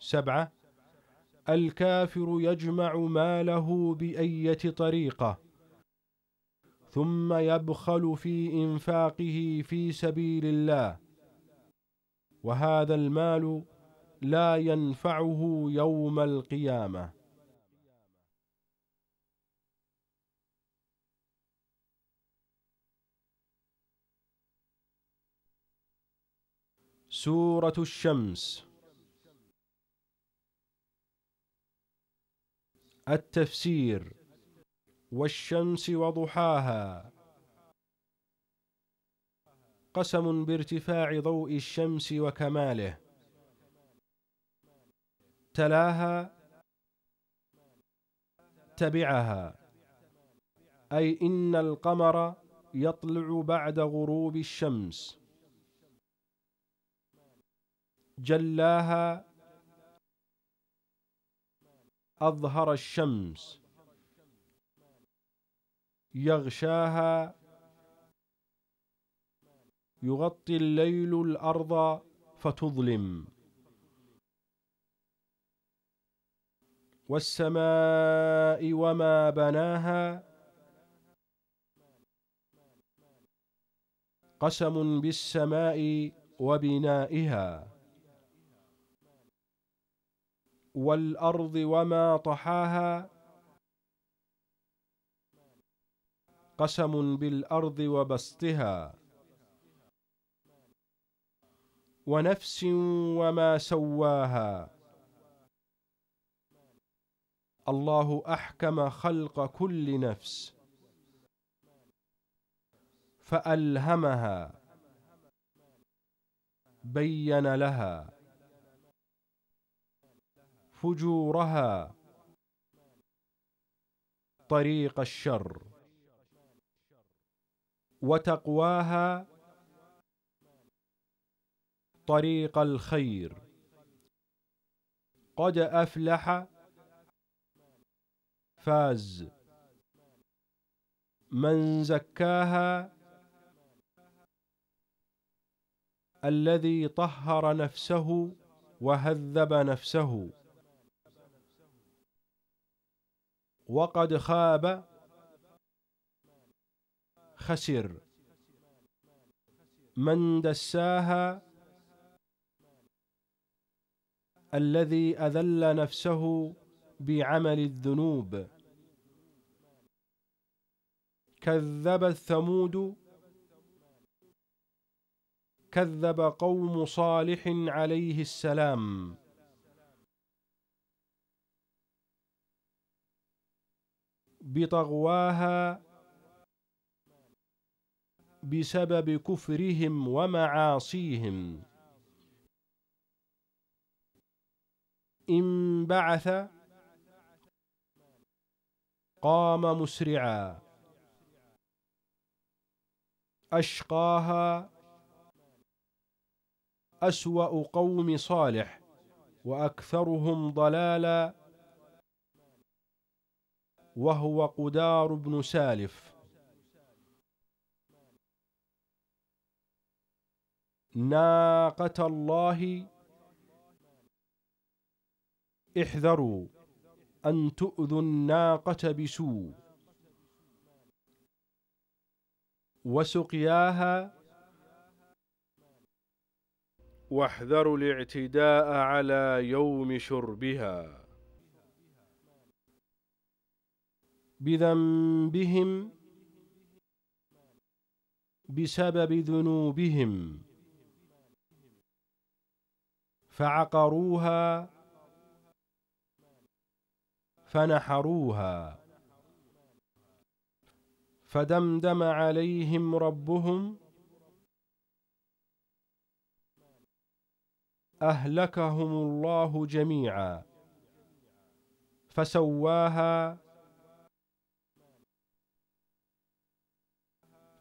سبعة الكافر يجمع ماله بأية طريقة ثم يبخل في إنفاقه في سبيل الله وهذا المال لا ينفعه يوم القيامه سوره الشمس التفسير والشمس وضحاها قسم بارتفاع ضوء الشمس وكماله تلاها تبعها اي ان القمر يطلع بعد غروب الشمس جلاها أظهر الشمس يغشاها يغطي الليل الأرض فتظلم والسماء وما بناها قسم بالسماء وبنائها والارض وما طحاها قسم بالارض وبسطها ونفس وما سواها الله احكم خلق كل نفس فالهمها بين لها فجورها طريق الشر وتقواها طريق الخير قد افلح فاز من زكاها الذي طهر نفسه وهذب نفسه وقد خاب خسر من دساها الذي أذل نفسه بعمل الذنوب كذب الثمود كذب قوم صالح عليه السلام بطغواها بسبب كفرهم ومعاصيهم إن بعث قام مسرعا أشقاها أسوأ قوم صالح وأكثرهم ضلالا وهو قدار بن سالف ناقة الله احذروا أن تؤذوا الناقة بسوء وسقياها واحذروا الاعتداء على يوم شربها بذنبهم بسبب ذنوبهم فعقروها فنحروها فدمدم عليهم ربهم أهلكهم الله جميعا فسواها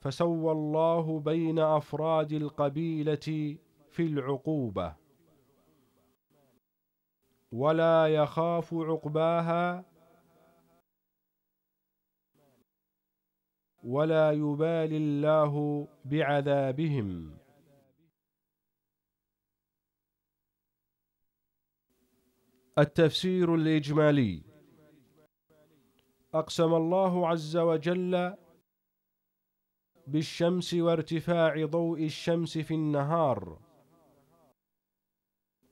فسوى الله بين افراد القبيله في العقوبه ولا يخاف عقباها ولا يبالي الله بعذابهم التفسير الاجمالي اقسم الله عز وجل بالشمس وارتفاع ضوء الشمس في النهار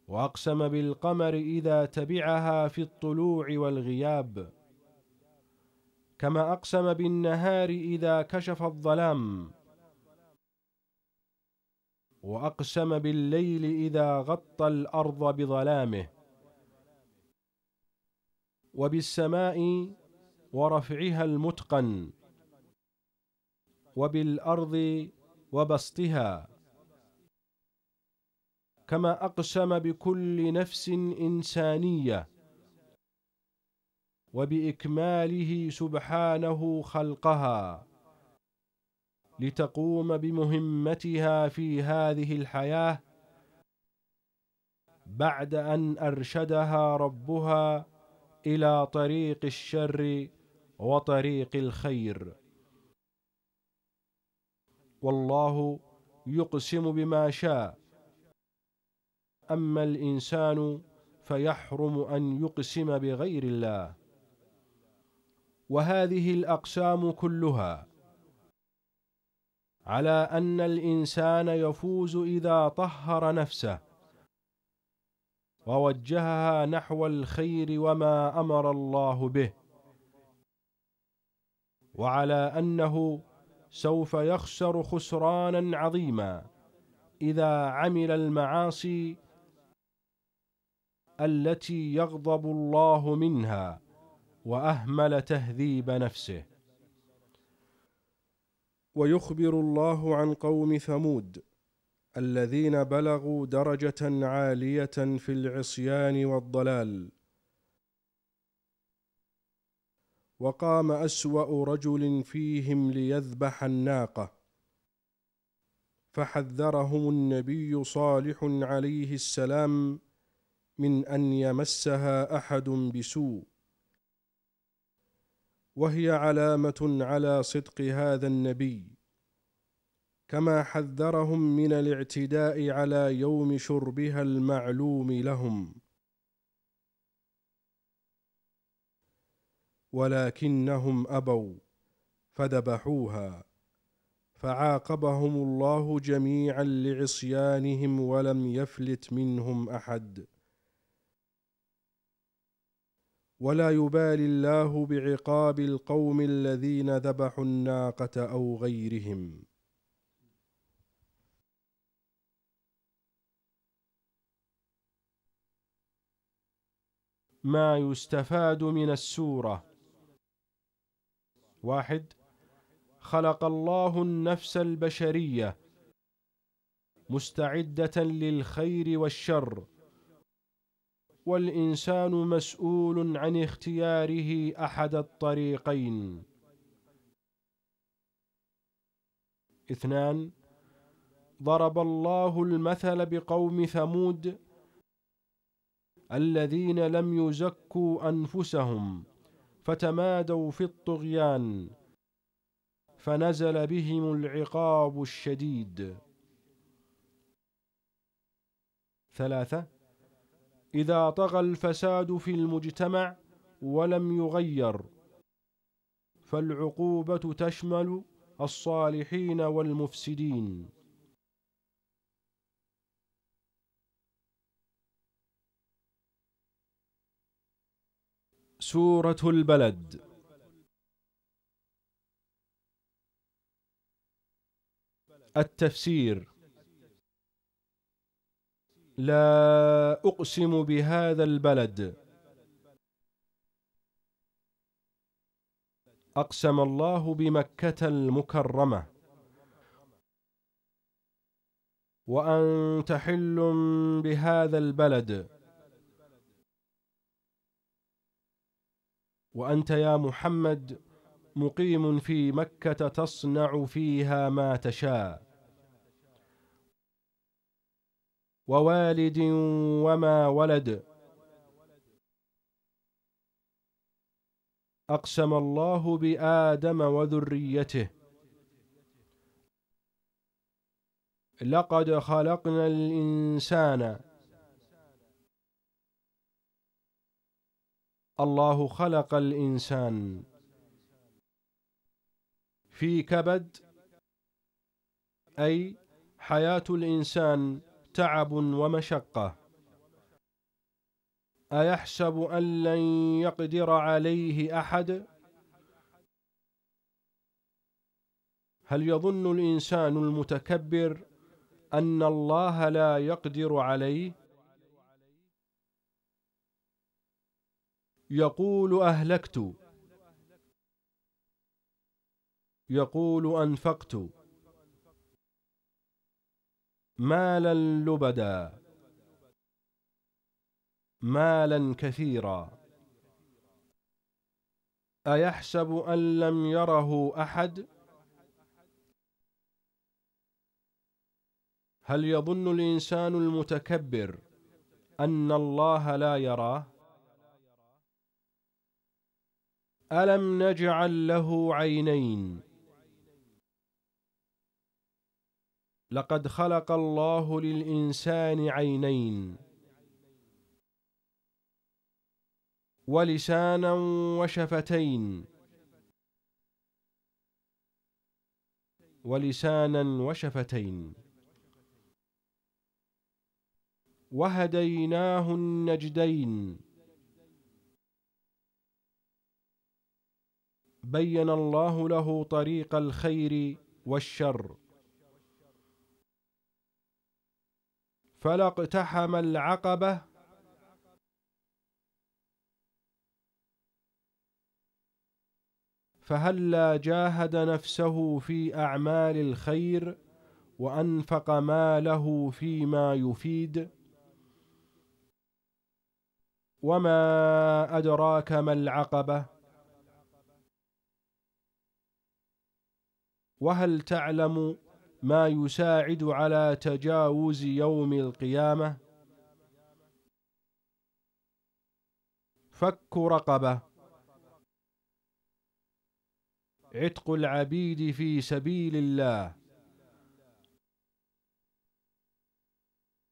واقسم بالقمر اذا تبعها في الطلوع والغياب كما اقسم بالنهار اذا كشف الظلام واقسم بالليل اذا غطى الارض بظلامه وبالسماء ورفعها المتقن وبالارض وبسطها كما اقسم بكل نفس انسانيه وباكماله سبحانه خلقها لتقوم بمهمتها في هذه الحياه بعد ان ارشدها ربها الى طريق الشر وطريق الخير والله يقسم بما شاء اما الانسان فيحرم ان يقسم بغير الله وهذه الاقسام كلها على ان الانسان يفوز اذا طهر نفسه ووجهها نحو الخير وما امر الله به وعلى انه سوف يخسر خسرانا عظيما اذا عمل المعاصي التي يغضب الله منها واهمل تهذيب نفسه ويخبر الله عن قوم ثمود الذين بلغوا درجه عاليه في العصيان والضلال وقام اسوا رجل فيهم ليذبح الناقه فحذرهم النبي صالح عليه السلام من ان يمسها احد بسوء وهي علامه على صدق هذا النبي كما حذرهم من الاعتداء على يوم شربها المعلوم لهم ولكنهم أبوا فذبحوها فعاقبهم الله جميعا لعصيانهم ولم يفلت منهم أحد ولا يبالي الله بعقاب القوم الذين ذبحوا الناقة أو غيرهم ما يستفاد من السوره واحد خلق الله النفس البشريه مستعده للخير والشر والانسان مسؤول عن اختياره احد الطريقين اثنان ضرب الله المثل بقوم ثمود الذين لم يزكوا انفسهم فتمادوا في الطغيان فنزل بهم العقاب الشديد ثلاثة إذا طغى الفساد في المجتمع ولم يغير فالعقوبة تشمل الصالحين والمفسدين سورة البلد التفسير لا أقسم بهذا البلد أقسم الله بمكة المكرمة وأنت حل بهذا البلد وأنت يا محمد مقيم في مكة تصنع فيها ما تشاء ووالد وما ولد أقسم الله بآدم وذريته لقد خلقنا الإنسان الله خلق الإنسان في كبد أي حياة الإنسان تعب ومشقة أيحسب أن لن يقدر عليه أحد هل يظن الإنسان المتكبر أن الله لا يقدر عليه يقول أهلكت يقول أنفقت مالا لبدا مالا كثيرا أيحسب أن لم يره أحد؟ هل يظن الإنسان المتكبر أن الله لا يراه؟ ألم نجعل له عينين لقد خلق الله للإنسان عينين ولسانا وشفتين ولسانا وشفتين وهديناه النجدين بين الله له طريق الخير والشر فلا اقتحم العقبه فهلا جاهد نفسه في اعمال الخير وانفق ماله فيما يفيد وما ادراك ما العقبه وهل تعلم ما يساعد على تجاوز يوم القيامه فك رقبه عتق العبيد في سبيل الله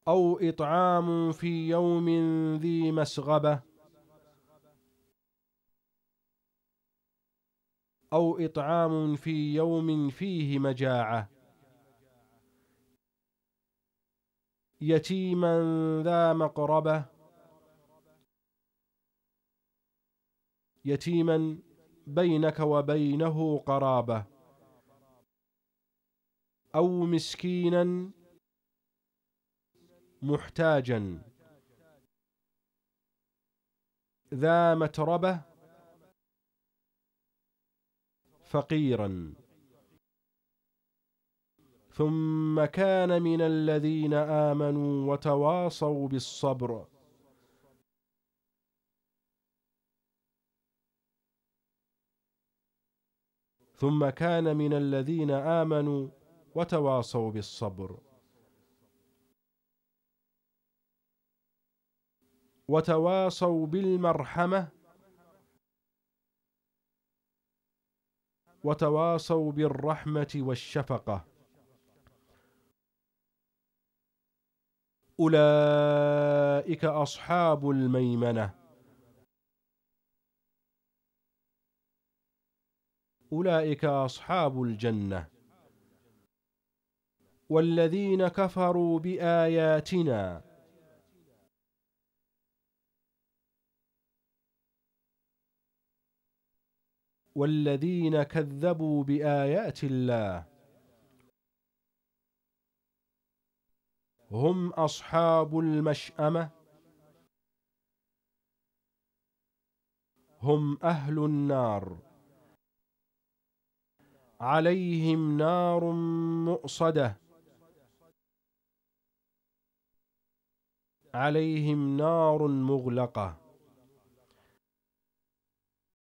او اطعام في يوم ذي مسغبه أو إطعام في يوم فيه مجاعة يتيما ذا مقربة يتيما بينك وبينه قرابة أو مسكينا محتاجا ذا متربه فقيرا ثم كان من الذين آمنوا وتواصوا بالصبر ثم كان من الذين آمنوا وتواصوا بالصبر وتواصوا بالمرحمة وتواصوا بالرحمه والشفقه اولئك اصحاب الميمنه اولئك اصحاب الجنه والذين كفروا باياتنا والذين كذبوا بآيات الله هم أصحاب المشأمة هم أهل النار عليهم نار مؤصدة عليهم نار مغلقة